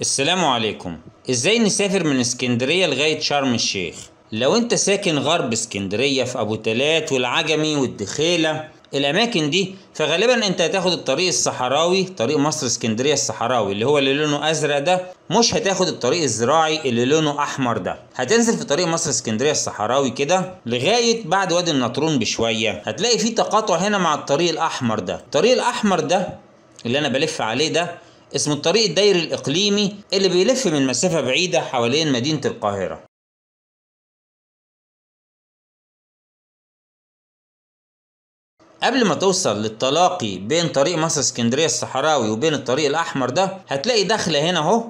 السلام عليكم ازاي نسافر من اسكندريه لغايه شرم الشيخ لو انت ساكن غرب اسكندريه في ابو تلات والعجمي والدخيله الاماكن دي فغالبا انت هتاخد الطريق الصحراوي طريق مصر اسكندريه الصحراوي اللي هو اللي لونه ازرق ده مش هتاخد الطريق الزراعي اللي لونه احمر ده هتنزل في طريق مصر اسكندريه الصحراوي كده لغايه بعد وادي النطرون بشويه هتلاقي في تقاطع هنا مع الطريق الاحمر ده الطريق الاحمر ده اللي انا بلف عليه ده اسم الطريق الدائري الإقليمي اللي بيلف من مسافة بعيدة حوالين مدينة القاهرة قبل ما توصل للتلاقي بين طريق مصر اسكندرية الصحراوي وبين الطريق الأحمر ده هتلاقي دخلة هنا أهو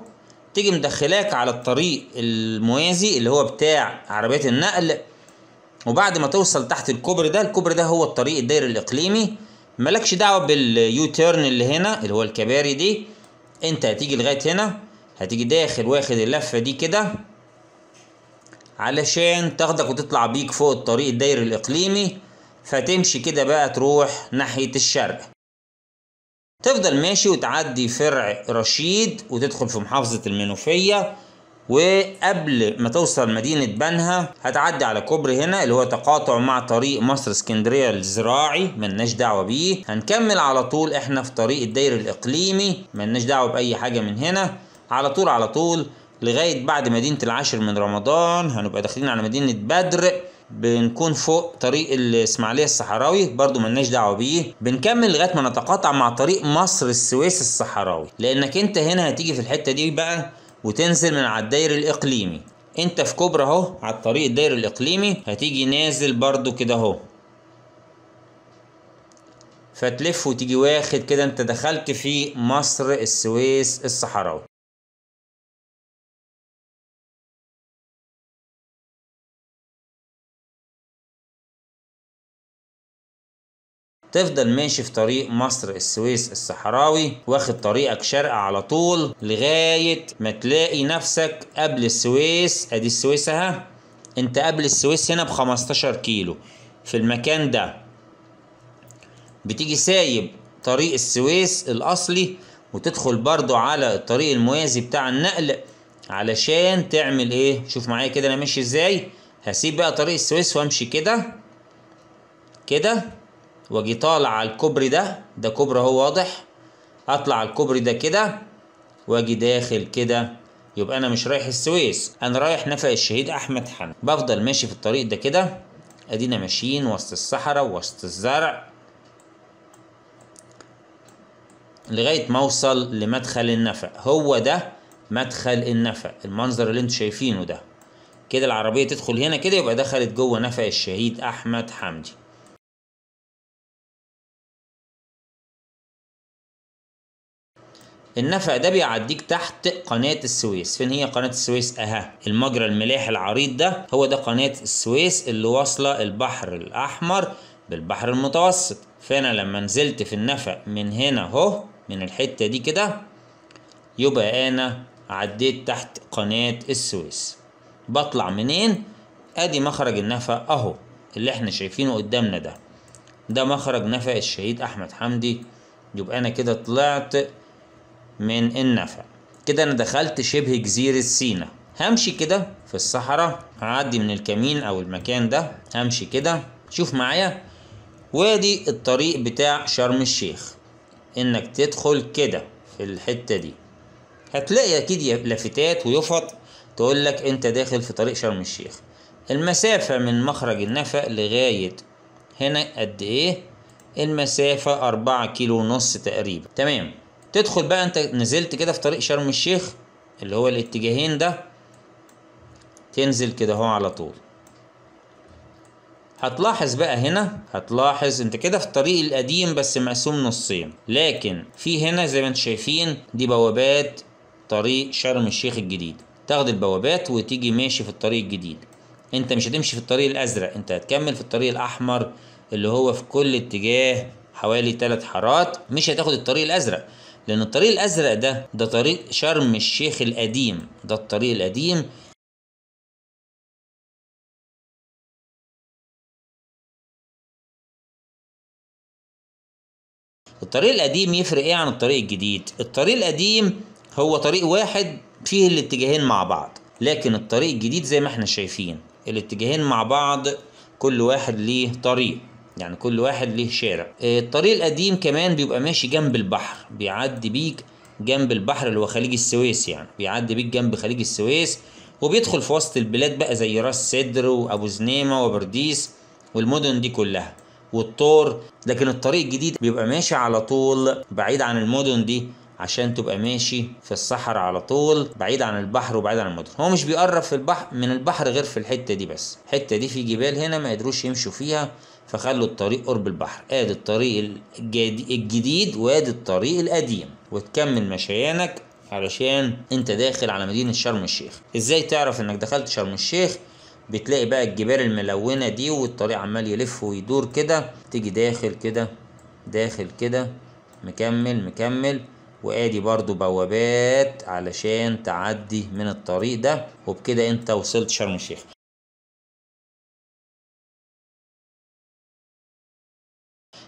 تيجي مدخلاك على الطريق الموازي اللي هو بتاع عربيات النقل وبعد ما توصل تحت الكوبري ده الكوبري ده هو الطريق الدائري الإقليمي مالكش دعوة باليوتيرن اللي هنا اللي هو الكباري دي انت هتيجي لغايه هنا هتيجي داخل واخد اللفه دي كده علشان تاخدك وتطلع بيك فوق الطريق الدايري الاقليمي فتمشي كده بقى تروح ناحيه الشرق تفضل ماشي وتعدي فرع رشيد وتدخل في محافظه المنوفيه وقبل ما توصل مدينة بنها هتعدي على كوبري هنا اللي هو تقاطع مع طريق مصر اسكندرية الزراعي ملناش دعوة بيه هنكمل على طول احنا في طريق الدير الاقليمي ملناش دعوة بأي حاجة من هنا على طول على طول لغاية بعد مدينة العاشر من رمضان هنبقى داخلين على مدينة بدر بنكون فوق طريق الإسماعيلية الصحراوي برضو ملناش دعوة بيه بنكمل لغاية ما نتقاطع مع طريق مصر السويس الصحراوي لأنك أنت هنا هتيجي في الحتة دي بقى وتنزل من على الداير الاقليمي انت في كوبرا اهو على الطريق الداير الاقليمي هتيجي نازل برضو كده اهو فتلف وتيجي واخد كده انت دخلت في مصر السويس الصحراوي تفضل ماشي في طريق مصر السويس الصحراوي واخد طريقك شرق على طول لغاية ما تلاقي نفسك قبل السويس ادي السويس اها انت قبل السويس هنا بخمستاشر كيلو في المكان ده بتيجي سايب طريق السويس الاصلي وتدخل برضو على الطريق الموازي بتاع النقل علشان تعمل ايه شوف معايا كده انا ماشي ازاي هسيب بقى طريق السويس وامشي كده كده واجي طالع على الكوبري ده ده كوبري اهو واضح اطلع على الكوبري ده كده واجي داخل كده يبقى انا مش رايح السويس انا رايح نفق الشهيد احمد حنا بفضل ماشي في الطريق ده كده ادينا ماشيين وسط الصحراء وسط الزرع لغايه ما اوصل لمدخل النفق هو ده مدخل النفق المنظر اللي انتوا شايفينه ده كده العربيه تدخل هنا كده يبقى دخلت جوه نفق الشهيد احمد حمدي النفق ده بيعديك تحت قناه السويس فين هي قناه السويس اها المجرى الملاحي العريض ده هو ده قناه السويس اللي واصله البحر الاحمر بالبحر المتوسط فانا لما نزلت في النفق من هنا اهو من الحته دي كده يبقى انا عديت تحت قناه السويس بطلع منين ادي مخرج النفق اهو اللي احنا شايفينه قدامنا ده ده مخرج نفق الشهيد احمد حمدي يبقى انا كده طلعت من النفع كده انا دخلت شبه جزيرة سينا همشي كده في الصحراء هعدي من الكمين او المكان ده همشي كده شوف معايا وادي الطريق بتاع شرم الشيخ انك تدخل كده في الحتة دي هتلاقي اكيد لافتات ويفط تقول لك انت داخل في طريق شرم الشيخ المسافة من مخرج النفق لغاية هنا قد ايه المسافة أربعة كيلو ونص تقريبا تمام تدخل بقى انت نزلت كده في طريق شرم الشيخ اللي هو الاتجاهين ده تنزل كده اهو على طول هتلاحظ بقى هنا هتلاحظ انت كده في الطريق القديم بس مقسوم نصين لكن في هنا زي ما انتم شايفين دي بوابات طريق شرم الشيخ الجديد تاخد البوابات وتيجي ماشي في الطريق الجديد انت مش هتمشي في الطريق الازرق انت هتكمل في الطريق الاحمر اللي هو في كل اتجاه حوالي ثلاث حارات مش هتاخد الطريق الازرق لأن الطريق الأزرق ده ده طريق شرم الشيخ القديم ده الطريق القديم الطريق القديم يفرق ايه عن الطريق الجديد الطريق القديم هو طريق واحد فيه الاتجاهين مع بعض لكن الطريق الجديد زي ما احنا شايفين الاتجاهين مع بعض كل واحد ليه طريق يعني كل واحد ليه شارع آه، الطريق القديم كمان بيبقى ماشي جنب البحر بيعدي بيك جنب البحر اللي هو خليج السويس يعني بيعدي بيك جنب خليج السويس وبيدخل في وسط البلاد بقى زي راس سدر وابو زنيمه وبرديس والمدن دي كلها والطور لكن الطريق الجديد بيبقى ماشي على طول بعيد عن المدن دي عشان تبقى ماشي في الصحراء على طول بعيد عن البحر وبعيد عن المدن هو مش بيقرب في البحر من البحر غير في الحته دي بس الحته دي في جبال هنا ما قدروش يمشوا فيها فخلوا الطريق قرب البحر ادي الطريق الجديد وادي الطريق القديم وتكمل مشيانك علشان انت داخل على مدينة شرم الشيخ ازاي تعرف انك دخلت شرم الشيخ بتلاقي بقى الجبال الملونة دي والطريق عمال يلف ويدور كده تيجي داخل كده داخل كده مكمل مكمل وادي برضو بوابات علشان تعدي من الطريق ده وبكده انت وصلت شرم الشيخ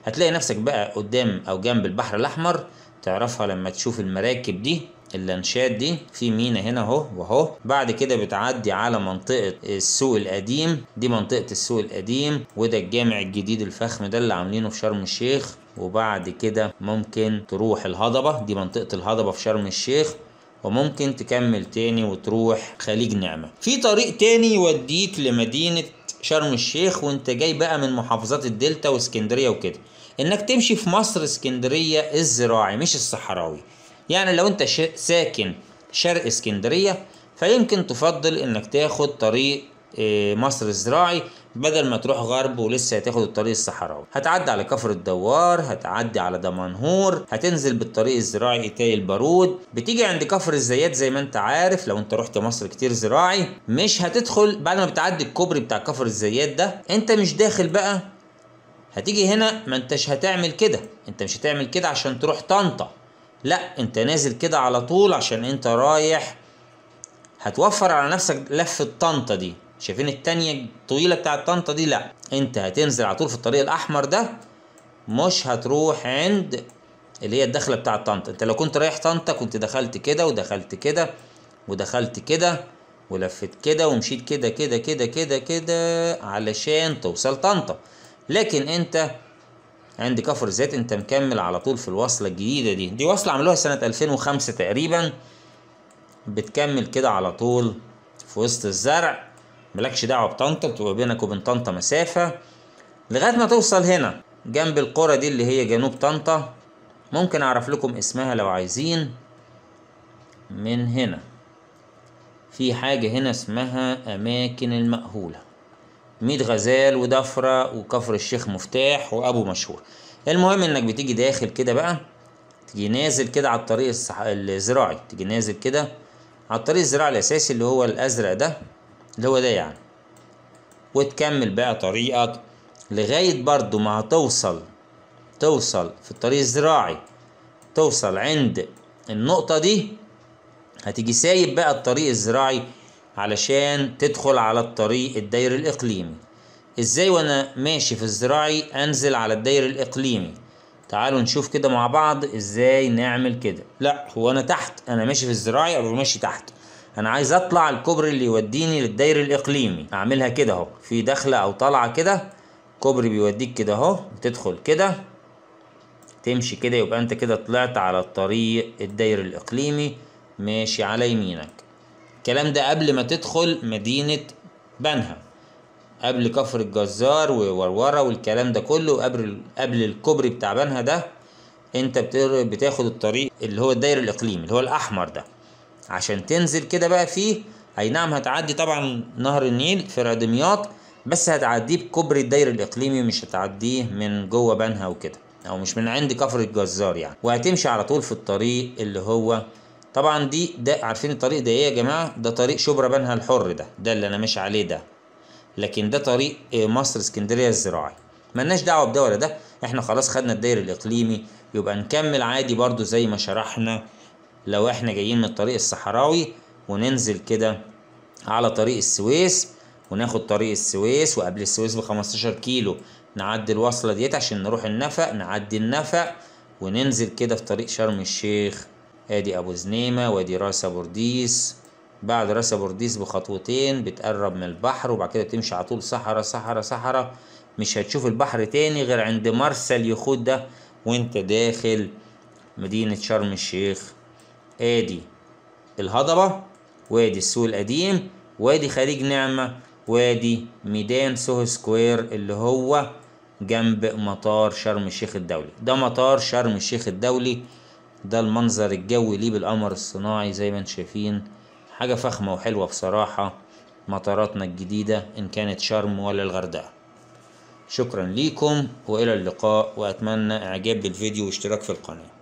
هتلاقي نفسك بقى قدام او جنب البحر الاحمر تعرفها لما تشوف المراكب دي اللانشات دي في مينا هنا اهو واهو بعد كده بتعدي على منطقه السوق القديم دي منطقه السوق القديم وده الجامع الجديد الفخم ده اللي عاملينه في شرم الشيخ وبعد كده ممكن تروح الهضبه دي منطقه الهضبه في شرم الشيخ وممكن تكمل تاني وتروح خليج نعمه في طريق تاني يوديك لمدينه شرم الشيخ وانت جاي بقى من محافظات الدلتا واسكندريه وكده انك تمشي في مصر اسكندريه الزراعي مش الصحراوي يعني لو انت ساكن شرق اسكندريه فيمكن تفضل انك تاخد طريق آه، مصر الزراعي بدل ما تروح غرب ولسه هتاخد الطريق الصحراوي هتعدي على كفر الدوار هتعدي على دمنهور هتنزل بالطريق الزراعي تاي البارود بتيجي عند كفر الزيات زي ما انت عارف لو انت رحت مصر كتير زراعي مش هتدخل بعد ما بتعدي الكوبري بتاع كفر الزيات ده انت مش داخل بقى هتيجي هنا ما انتش هتعمل كده انت مش هتعمل كده عشان تروح طنطا لا انت نازل كده على طول عشان انت رايح هتوفر على نفسك لفة طنطا دي شايفين التانية الطويلة بتاعت طنطا دي لا انت هتنزل على طول في الطريق الاحمر ده مش هتروح عند اللي هي الدخلة بتاعت طنطا انت لو كنت رايح طنطا كنت دخلت كده ودخلت كده ودخلت كده ولفت كده ومشيت كده كده كده كده كده علشان توصل طنطا لكن انت عند كفر زيت انت مكمل على طول في الوصلة الجديدة دي دي وصلة عملوها سنة 2005 تقريبا بتكمل كده على طول في وسط الزرع ملكش دعوه بطنطا بتبقى بينك وبين طنطا مسافه لغايه ما توصل هنا جنب القرى دي اللي هي جنوب طنطا ممكن اعرف لكم اسمها لو عايزين من هنا في حاجه هنا اسمها اماكن المأهوله ميت غزال ودفره وكفر الشيخ مفتاح وابو مشهور المهم انك بتيجي داخل كده بقى تيجي نازل كده على الطريق الزراعي تيجي نازل كده على الطريق الزراعي الاساسي اللي هو الازرق ده اللي هو ده يعني وتكمل بقى طريقك لغاية برضو ما هتوصل توصل في الطريق الزراعي توصل عند النقطة دي هتيجي سايب بقى الطريق الزراعي علشان تدخل على الطريق الداير الإقليمي ازاي وانا ماشي في الزراعي انزل على الداير الإقليمي تعالوا نشوف كده مع بعض ازاي نعمل كده لا هو انا تحت انا ماشي في الزراعي او ماشي تحت انا عايز اطلع الكوبري اللي يوديني للدير الاقليمي اعملها كده اهو في دخله او طلعه كده كوبري بيوديك كده اهو تدخل كده تمشي كده يبقى انت كده طلعت على الطريق الداير الاقليمي ماشي على يمينك الكلام ده قبل ما تدخل مدينه بنها قبل كفر الجزار وورورة والكلام ده كله قبل قبل الكوبري بتاع بنها ده انت بتاخد الطريق اللي هو الدير الاقليمي اللي هو الاحمر ده عشان تنزل كده بقى فيه اي نعم هتعدي طبعا نهر النيل في دمياط بس هتعديه بكوبري الداير الاقليمي مش هتعديه من جوه بنها وكده او مش من عند كفر الجزار يعني وهتمشي على طول في الطريق اللي هو طبعا دي ده عارفين الطريق ده ايه يا جماعه ده طريق شبرا بنها الحر ده ده اللي انا ماشي عليه ده لكن ده طريق آه، مصر اسكندريه الزراعي ملناش دعوه بده ولا ده احنا خلاص خدنا الداير الاقليمي يبقى نكمل عادي برضو زي ما شرحنا لو احنا جايين من الطريق الصحراوي وننزل كده على طريق السويس وناخد طريق السويس وقبل السويس ب 15 كيلو نعدي الوصله ديت عشان نروح النفق نعدي النفق وننزل كده في طريق شرم الشيخ ادي ابو زنيمه وادي راس بورديس بعد راس بورديس بخطوتين بتقرب من البحر وبعد كده تمشي على طول صحرا صحرا صحرا مش هتشوف البحر تاني غير عند مرسى اليخوت ده وانت داخل مدينه شرم الشيخ ادي الهضبة وادي السوق القديم وادي خليج نعمة وادي ميدان سوهو سكوير اللي هو جنب مطار شرم الشيخ الدولي ده مطار شرم الشيخ الدولي ده المنظر الجوي ليه بالقمر الصناعي زي ما انتم شايفين حاجة فخمة وحلوة بصراحة مطاراتنا الجديدة إن كانت شرم ولا الغردقة شكرا ليكم وإلى اللقاء وأتمنى إعجاب بالفيديو واشتراك في القناة